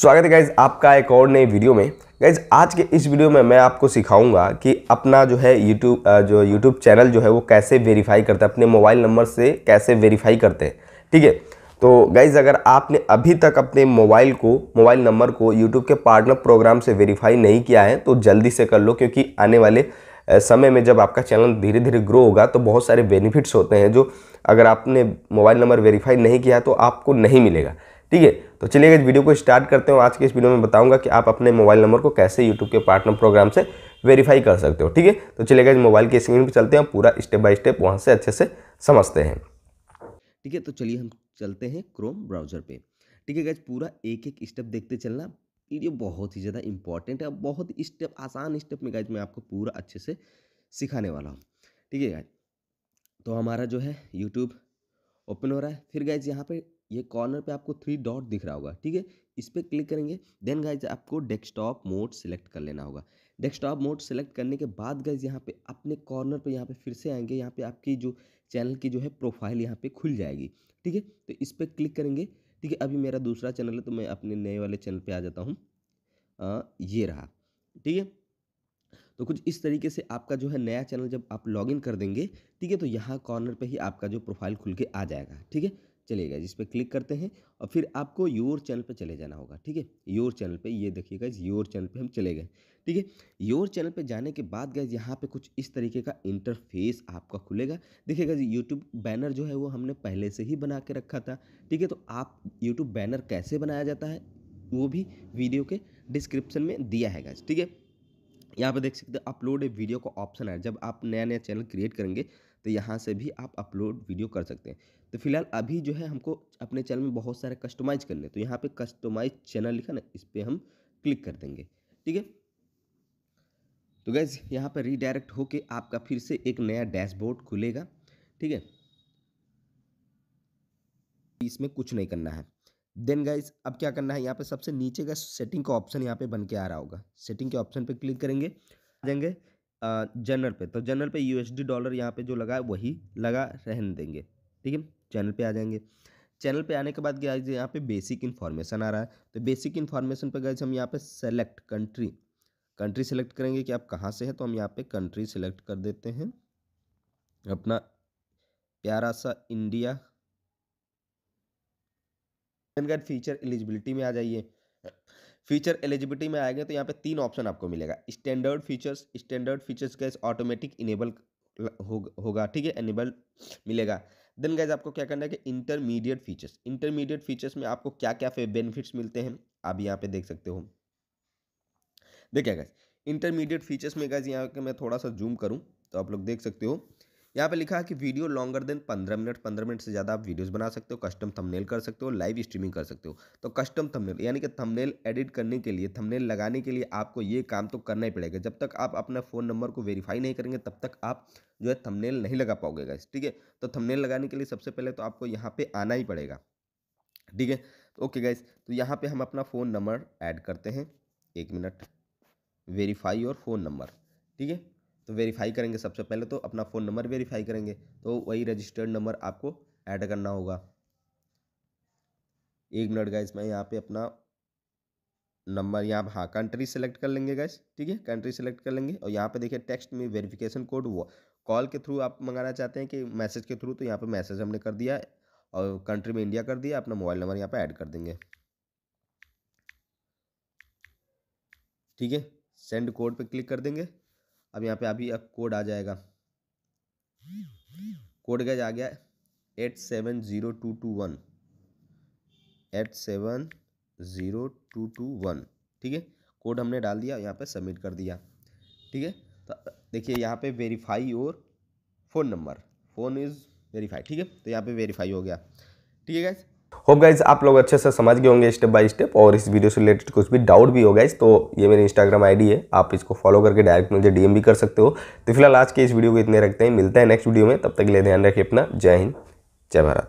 स्वागत है गाइज आपका एक और नई वीडियो में गाइज आज के इस वीडियो में मैं आपको सिखाऊंगा कि अपना जो है यूट्यूब जो यूट्यूब चैनल जो है वो कैसे वेरीफाई करते हैं अपने मोबाइल नंबर से कैसे वेरीफाई करते हैं ठीक है तो गाइज अगर आपने अभी तक अपने मोबाइल को मोबाइल नंबर को यूट्यूब के पार्टनर प्रोग्राम से वेरीफाई नहीं किया है तो जल्दी से कर लो क्योंकि आने वाले समय में जब आपका चैनल धीरे धीरे ग्रो होगा तो बहुत सारे बेनिफिट्स होते हैं जो अगर आपने मोबाइल नंबर वेरीफाई नहीं किया तो आपको नहीं मिलेगा ठीक है तो चलिए वीडियो को स्टार्ट करते हो आज के इस वीडियो में बताऊंगा कि आप अपने मोबाइल नंबर को कैसे यूट्यूब के पार्टनर प्रोग्राम से वेरीफाई कर सकते हो ठीक है तो चलिए मोबाइल की स्क्रीन पर चलते हैं पूरा स्टेप बाय स्टेप वहाँ से अच्छे से समझते हैं ठीक है तो चलिए हम चलते हैं क्रोम ब्राउजर पर ठीक है गैज पूरा एक एक स्टेप देखते चलना ये बहुत ही ज़्यादा इंपॉर्टेंट है बहुत स्टेप आसान स्टेप में गैज मैं आपको पूरा अच्छे से सिखाने वाला हूँ ठीक है गैज तो हमारा जो है यूट्यूब ओपन हो रहा है फिर गैज यहाँ पे ये कॉर्नर पे आपको थ्री डॉट दिख रहा होगा ठीक है इस पर क्लिक करेंगे देन गाइज आपको डेस्कटॉप मोड सेलेक्ट कर लेना होगा डेस्कटॉप मोड सेलेक्ट करने के बाद गाइज यहाँ पे अपने कॉर्नर पे यहाँ पे फिर से आएंगे यहाँ पे आपकी जो चैनल की जो है प्रोफाइल यहाँ पे खुल जाएगी ठीक है तो इस पर क्लिक करेंगे ठीक है अभी मेरा दूसरा चैनल है तो मैं अपने नए वाले चैनल पर आ जाता हूँ ये रहा ठीक है तो कुछ इस तरीके से आपका जो है नया चैनल जब आप लॉगिन कर देंगे ठीक है तो यहाँ कॉर्नर पे ही आपका जो प्रोफाइल खुल के आ जाएगा ठीक है चलेगा जिस पर क्लिक करते हैं और फिर आपको योर चैनल पर चले जाना होगा ठीक है योर चैनल पे ये देखिएगा योर चैनल पे हम चले गए ठीक है योर चैनल पे जाने के बाद गए यहाँ पे कुछ इस तरीके का इंटरफेस आपका खुलेगा देखिएगा जी यूट्यूब बैनर जो है वो हमने पहले से ही बना के रखा था ठीक है तो आप यूट्यूब बैनर कैसे बनाया जाता है वो भी वीडियो के डिस्क्रिप्शन में दिया है गाइज ठीक है यहाँ पर देख सकते हैं अपलोड ए वीडियो का ऑप्शन है जब आप नया नया चैनल क्रिएट करेंगे तो यहाँ से भी आप अपलोड वीडियो कर सकते हैं तो फिलहाल अभी जो है हमको अपने चैनल में बहुत सारे कस्टमाइज करने तो यहाँ पे कस्टमाइज चैनल लिखा ना इस पर हम क्लिक कर देंगे ठीक है तो गैस यहाँ पर रीडायरेक्ट होके आपका फिर से एक नया डैशबोर्ड खुलेगा ठीक है इसमें कुछ नहीं करना है देन गाइज अब क्या करना है यहाँ पे सबसे नीचे का सेटिंग का ऑप्शन यहाँ पे बन के आ रहा होगा सेटिंग के ऑप्शन पे क्लिक करेंगे आ जाएंगे जनरल पे तो जनरल पे यूएसडी डॉलर यहाँ पे जो लगा है वही लगा रहने देंगे ठीक है चैनल पे आ जाएंगे चैनल पे आने के बाद गाइज यहाँ पे बेसिक इन्फॉर्मेशन आ रहा है तो बेसिक इन्फॉर्मेशन पर गाइज हम यहाँ पे सेलेक्ट कंट्री कंट्री सेलेक्ट करेंगे कि आप कहाँ से हैं तो हम यहाँ पे कंट्री सेलेक्ट कर देते हैं अपना प्यारा सा इंडिया अगर फीचर एलिजिबिलिटी में आ जाइए फीचर एलिजिबिलिटी में आएंगे तो यहाँ पे तीन ऑप्शन आपको मिलेगा स्टैंडर्ड फीचर्स स्टैंडर्ड फीचर्स का ऑटोमेटिक इनेबल होगा ठीक है एनेबल मिलेगा देन गैज आपको क्या करना है कि इंटरमीडिएट फीचर्स इंटरमीडिएट फीचर्स में आपको क्या क्या बेनिफिट्स मिलते हैं आप यहाँ पे देख सकते हो देखिए गैस इंटरमीडिएट फीचर्स में गैज यहाँ के मैं थोड़ा सा जूम करूँ तो आप लोग देख सकते हो यहाँ पे लिखा है कि वीडियो लॉन्गर देन पंद्रह मिनट पंद्रह मिनट से ज़्यादा आप वीडियोस बना सकते हो कस्टम थंबनेल कर सकते हो लाइव स्ट्रीमिंग कर सकते हो तो कस्टम थंबनेल यानी कि थंबनेल एडिट करने के लिए थंबनेल लगाने के लिए आपको ये काम तो करना ही पड़ेगा जब तक आप अपना फ़ोन नंबर को वेरीफाई नहीं करेंगे तब तक आप जो है थमनेल नहीं लगा पाओगे गाइस ठीक है तो थमनेल लगाने के लिए सबसे पहले तो आपको यहाँ पर आना ही पड़ेगा ठीक है ओके तो गाइस तो यहाँ पर हम अपना फ़ोन नंबर ऐड करते हैं एक मिनट वेरीफाई और फ़ोन नंबर ठीक है तो वेरीफाई करेंगे सबसे पहले तो अपना फ़ोन नंबर वेरीफाई करेंगे तो वही रजिस्टर्ड नंबर आपको ऐड करना होगा एक मिनट गैस मैं यहाँ पे अपना नंबर यहाँ हाँ कंट्री सेलेक्ट कर लेंगे गैस ठीक है कंट्री सेलेक्ट कर लेंगे और यहाँ पे देखिए टेक्स्ट में वेरिफिकेशन कोड हुआ कॉल के थ्रू आप मंगाना चाहते हैं कि मैसेज के थ्रू तो यहाँ पे मैसेज हमने कर दिया और कंट्री में इंडिया कर दिया अपना मोबाइल नंबर यहाँ पर ऐड कर देंगे ठीक है सेंड कोड पर क्लिक कर देंगे अब यहाँ पे अभी अब कोड आ जाएगा कोड गज आ गया eight seven zero two two one eight seven zero two two one ठीक है कोड हमने डाल दिया यहाँ पे सबमिट कर दिया ठीक है तो देखिए यहाँ पे वेरीफाई और phone number phone is verify ठीक है तो यहाँ पे वेरीफाई हो गया ठीक है गैस होप गाइज आप लोग अच्छे से समझ गए होंगे स्टेप बाय स्टेप और इस वीडियो से रिलेटेड कुछ भी डाउट भी हो गाइज तो ये मेरी इंस्टाग्राम आईडी है आप इसको फॉलो करके डायरेक्ट मुझे डीएम भी कर सकते हो तो फिलहाल आज के इस वीडियो को इतने रखते हैं मिलते हैं नेक्स्ट वीडियो में तब तक के लिए ध्यान रखिए अपना जय हिंद जय भारत